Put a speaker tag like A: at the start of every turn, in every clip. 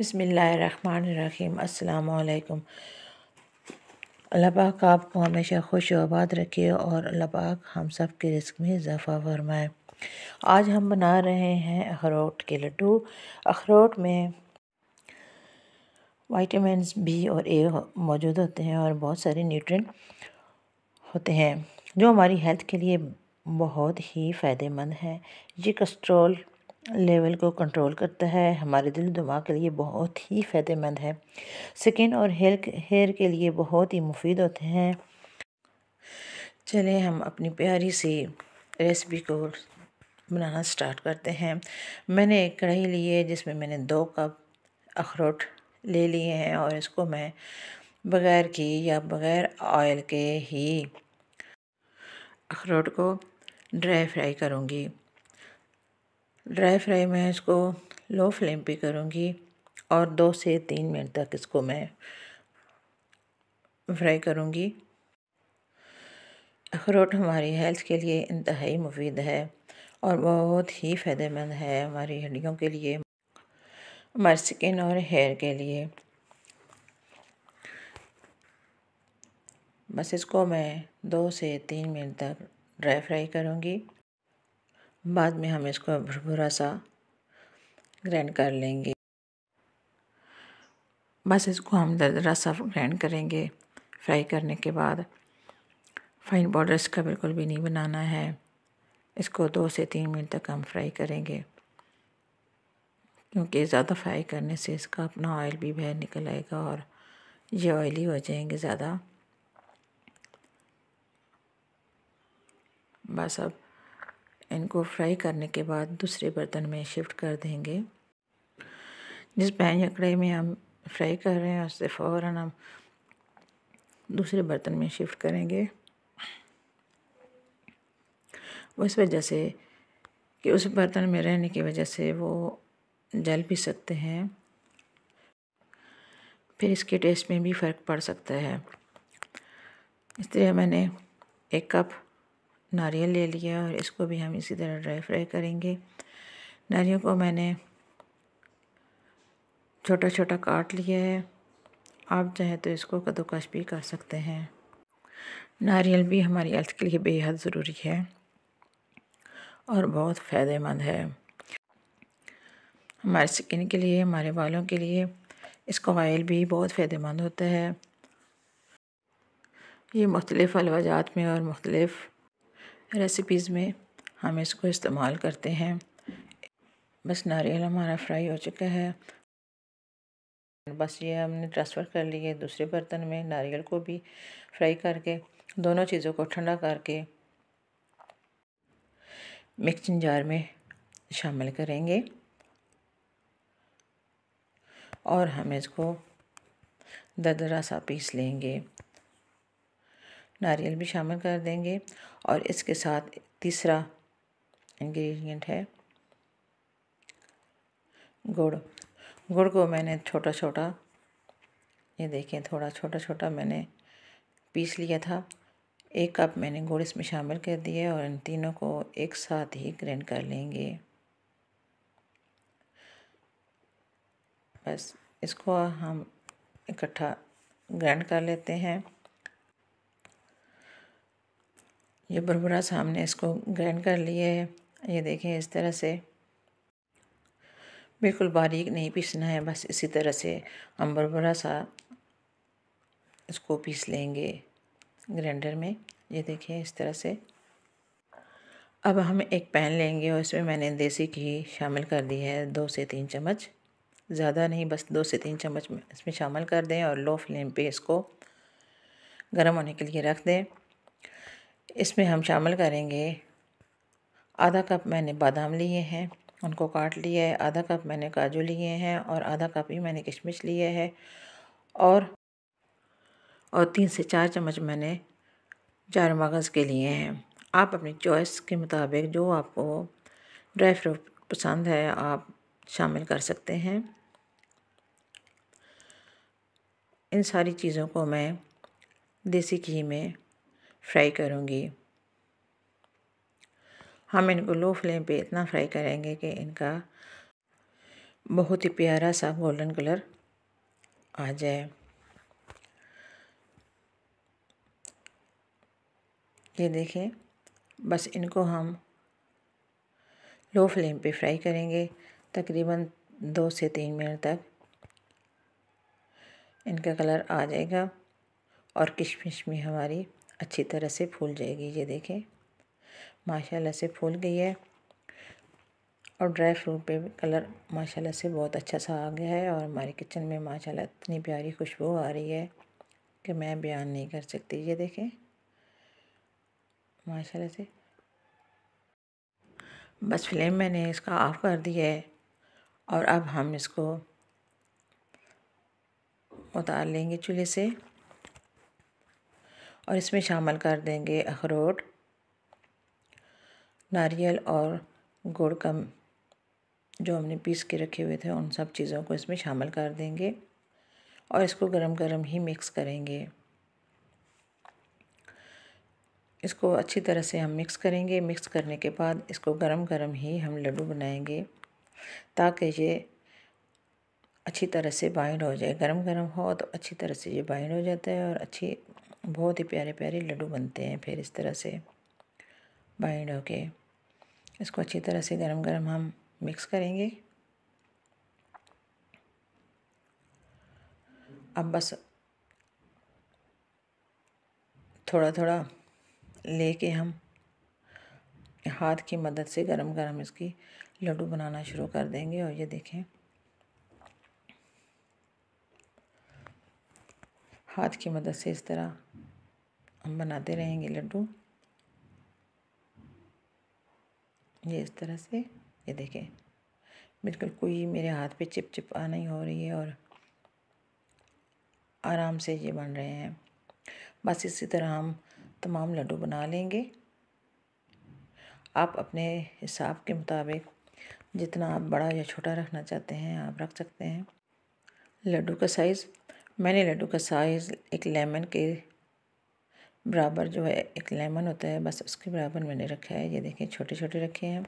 A: बसमीम् अल्लाम अल्लाह पाक आपको हमेशा खुश आबाद रखे और अल्लाह पाक हम सब के रिस्क में इजाफ़ा फरमाए आज हम बना रहे हैं अखरोट के लड्डू अखरोट में वाइटामिन बी और ए मौजूद होते हैं और बहुत सारे न्यूट्रिएंट होते हैं जो हमारी हेल्थ के लिए बहुत ही फ़ायदेमंद है ये कोलेस्ट्रॉल लेवल को कंट्रोल करता है हमारे दिल दिमाग के लिए बहुत ही फ़ायदेमंद है स्किन और हेयर हेयर के लिए बहुत ही मुफीद होते हैं चले हम अपनी प्यारी सी रेसिपी को बनाना स्टार्ट करते हैं मैंने एक कढ़ाई ली है जिसमें मैंने दो कप अखरोट ले लिए हैं और इसको मैं बग़ैर घी या बग़ैर ऑयल के ही अखरोट को ड्राई फ्राई करूँगी ड्राई फ्राई मैं इसको लो फ्लेम पे करूँगी और दो से तीन मिनट तक इसको मैं फ्राई करूँगी अखरोट हमारी हेल्थ के लिए इंतहाई मुफीद है और बहुत ही फ़ायदेमंद है हमारी हड्डियों के लिए हमारे स्किन और हेयर के लिए बस इसको मैं दो से तीन मिनट तक ड्राई फ्राई करूँगी बाद में हम इसको भुरभुरा सा ग्रैंड कर लेंगे बस इसको हम दरदरा सा ग्रैंड करेंगे फ्राई करने के बाद फाइन बॉर्डर इसका बिल्कुल भी नहीं बनाना है इसको दो से तीन मिनट तक हम फ्राई करेंगे क्योंकि ज़्यादा फ्राई करने से इसका अपना ऑयल भी बाहर निकल आएगा और ये ऑयली हो जाएंगे ज़्यादा बस अब इनको फ्राई करने के बाद दूसरे बर्तन में शिफ्ट कर देंगे जिस पैन या कढ़ाई में हम फ्राई कर रहे हैं उससे फ़ौर हम दूसरे बर्तन में शिफ्ट करेंगे उस वजह से कि उस बर्तन में रहने की वजह से वो जल भी सकते हैं फिर इसके टेस्ट में भी फ़र्क पड़ सकता है इसलिए मैंने एक कप नारियल ले लिया और इसको भी हम इसी तरह ड्राई फ्राई करेंगे नारियल को मैंने छोटा छोटा काट लिया है आप चाहें तो इसको कद्दूकश भी कर सकते हैं नारियल भी हमारी हेल्थ के लिए बेहद ज़रूरी है और बहुत फ़ायदेमंद है हमारे स्किन के लिए हमारे बालों के लिए इसका ऑयल भी बहुत फ़ायदेमंद होता है ये मुख्तलिफ़ अलवाजात में और मुख्तलिफ़ रेसिपीज़ में हम इसको इस्तेमाल करते हैं बस नारियल हमारा फ्राई हो चुका है बस ये हमने ट्रांसफ़र कर लिए दूसरे बर्तन में नारियल को भी फ्राई करके दोनों चीज़ों को ठंडा करके मिक्सिंग जार में शामिल करेंगे और हम इसको दरदरा सा पीस लेंगे नारियल भी शामिल कर देंगे और इसके साथ तीसरा इंग्रेडिएंट है गुड़ गुड़ को मैंने छोटा छोटा ये देखें थोड़ा छोटा छोटा मैंने पीस लिया था एक कप मैंने गुड़ इसमें शामिल कर दिया और इन तीनों को एक साथ ही ग्रैंड कर लेंगे बस इसको हम इकट्ठा ग्रैंड कर लेते हैं ये बुरबुरा सामने इसको ग्रैंड कर लिए है ये देखें इस तरह से बिल्कुल बारीक नहीं पीसना है बस इसी तरह से हम बुरबुरा सा इसको पीस लेंगे ग्राइंडर में ये देखें इस तरह से अब हम एक पैन लेंगे और इसमें मैंने देसी घी शामिल कर दी है दो से तीन चम्मच ज़्यादा नहीं बस दो से तीन चम्मच इसमें शामिल कर दें और लो फ्लेम पे इसको गर्म होने के लिए रख दें इसमें हम शामिल करेंगे आधा कप मैंने बादाम लिए हैं उनको काट लिया है आधा कप मैंने काजू लिए हैं और आधा कप ही मैंने किशमिश लिए है और और तीन से चार चम्मच मैंने चार मगज़ के लिए हैं आप अपनी चॉइस के मुताबिक जो आपको ड्राई फ्रूट पसंद है आप शामिल कर सकते हैं इन सारी चीज़ों को मैं देसी घी में फ्राई करूँगी हम इनको लो फ्लेम पे इतना फ्राई करेंगे कि इनका बहुत ही प्यारा सा गोल्डन कलर आ जाए ये देखें बस इनको हम लो फ्लेम पे फ्राई करेंगे तकरीबन दो से तीन मिनट तक इनका कलर आ जाएगा और किशमिश भी हमारी अच्छी तरह से फूल जाएगी ये देखें माशाल्लाह से फूल गई है और ड्राई फ्रूट पे कलर माशाल्लाह से बहुत अच्छा सा आ गया है और हमारे किचन में माशाल्लाह इतनी प्यारी खुशबू आ रही है कि मैं बयान नहीं कर सकती ये देखें माशाल्लाह से बस फ्लेम मैंने इसका ऑफ़ कर दिया है और अब हम इसको उतार लेंगे चूल्हे से और इसमें शामिल कर देंगे अखरोट नारियल और गुड़ का जो हमने पीस के रखे हुए थे उन सब चीज़ों को इसमें शामिल कर देंगे और इसको गरम गरम ही मिक्स करेंगे इसको अच्छी तरह से हम मिक्स करेंगे मिक्स करने के बाद इसको गरम गरम ही हम लड्डू बनाएंगे ताकि ये अच्छी तरह से बाइंड हो जाए गरम गरम हो तो अच्छी तरह से ये बाइंड हो जाता है और अच्छी बहुत ही प्यारे प्यारे लड्डू बनते हैं फिर इस तरह से बाइंड होके इसको अच्छी तरह से गरम गरम हम मिक्स करेंगे अब बस थोड़ा थोड़ा लेके हम हाथ की मदद से गरम गरम इसकी लड्डू बनाना शुरू कर देंगे और ये देखें हाथ की मदद से इस तरह हम बनाते हम्म। रहेंगे लड्डू ये इस तरह से ये देखें बिल्कुल कोई मेरे हाथ पे चिप चिप आ नहीं हो रही है और आराम से ये बन रहे हैं बस इसी तरह हम तमाम लड्डू बना लेंगे आप अपने हिसाब के मुताबिक जितना आप बड़ा या छोटा रखना चाहते हैं आप रख सकते हैं लड्डू का साइज़ मैंने लड्डू का साइज़ एक लेमन के बराबर जो है एक लेमन होता है बस उसके बराबर मैंने रखा है ये देखें छोटे छोटे रखे हैं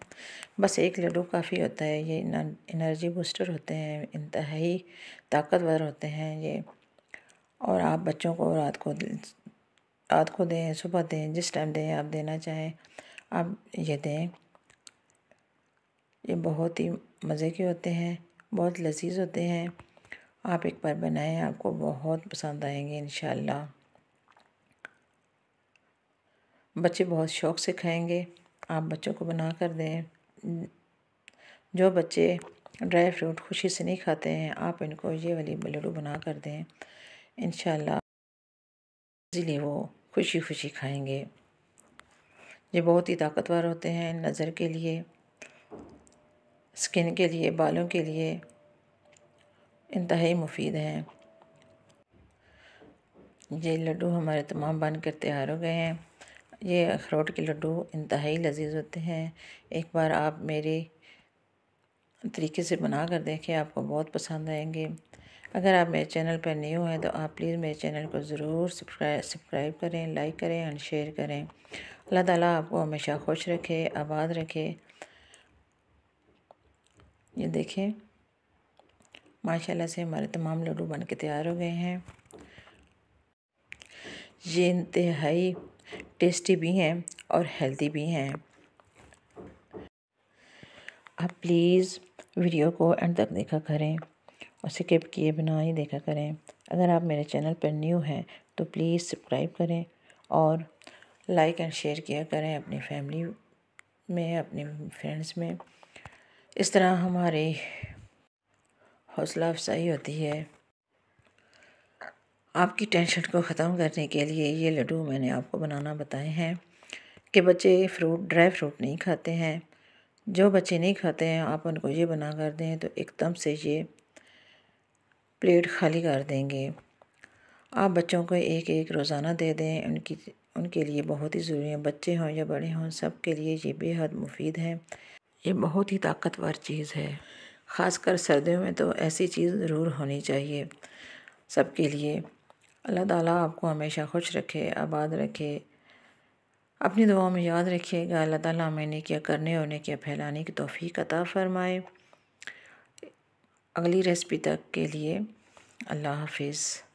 A: बस एक लड्डू काफ़ी होता है ये एनर्जी बूस्टर होते हैं इंतहाई ताकतवर होते हैं ये और आप बच्चों को रात को रात को दें सुबह दें जिस टाइम दें आप देना चाहें आप ये दें ये बहुत ही मज़े के होते हैं बहुत लजीज होते हैं आप एक बार बनाएं आपको बहुत पसंद आएंगे इन बच्चे बहुत शौक़ से खाएंगे आप बच्चों को बना कर दें जो बच्चे ड्राई फ्रूट खुशी से नहीं खाते हैं आप इनको ये वाली लड्डू बना कर दें इन शीलिए वो खुशी खुशी खाएंगे ये बहुत ही ताकतवर होते हैं नज़र के लिए स्किन के लिए बालों के लिए इंतहाई मुफीद हैं ये लड्डू हमारे तमाम बनकर तैयार हो गए हैं ये अखरोट के लड्डू इंतहाई लजीज होते हैं एक बार आप मेरे तरीके से बना कर देखें आपको बहुत पसंद आएंगे अगर आप मेरे चैनल पर न्यू हैं तो आप प्लीज़ मेरे चैनल को ज़रूर सब्सक्राइब करें लाइक करें एंड शेयर करें अल्लाह ताला आपको हमेशा खुश रखे आबाद रखे ये देखें माशाल्लाह से हमारे तमाम लड्डू बन के तैयार हो गए हैं ये इंतहाई टेस्टी भी हैं और हेल्दी भी हैं आप प्लीज़ वीडियो को एंड तक देखा करें और स्किप किए बिना ही देखा करें अगर आप मेरे चैनल पर न्यू हैं तो प्लीज़ सब्सक्राइब करें और लाइक एंड शेयर किया करें अपनी फैमिली में अपने फ्रेंड्स में इस तरह हमारी हौसला अफजाई होती है आपकी टेंशन को ख़त्म करने के लिए ये लड्डू मैंने आपको बनाना बताए हैं कि बच्चे फ्रूट ड्राई फ्रूट नहीं खाते हैं जो बच्चे नहीं खाते हैं आप उनको ये बना कर दें तो एकदम से ये प्लेट खाली कर देंगे आप बच्चों को एक एक रोज़ाना दे दें उनकी उनके लिए बहुत ही ज़रूरी है बच्चे हों या बड़े हों सब के लिए ये बेहद मुफीद है ये बहुत ही ताकतवर चीज़ है ख़ासकर सर्दियों में तो ऐसी चीज़ ज़रूर होनी चाहिए सबके लिए अल्लाह ताला आपको हमेशा खुश रखे आबाद रखे अपनी दुआओं में याद रखिएगा अल्लाह ताला हमें क्या करने और क्या फैलाने की तोफ़ी अता फ़रमाए अगली रेसिपी तक के लिए अल्लाह हाफिज़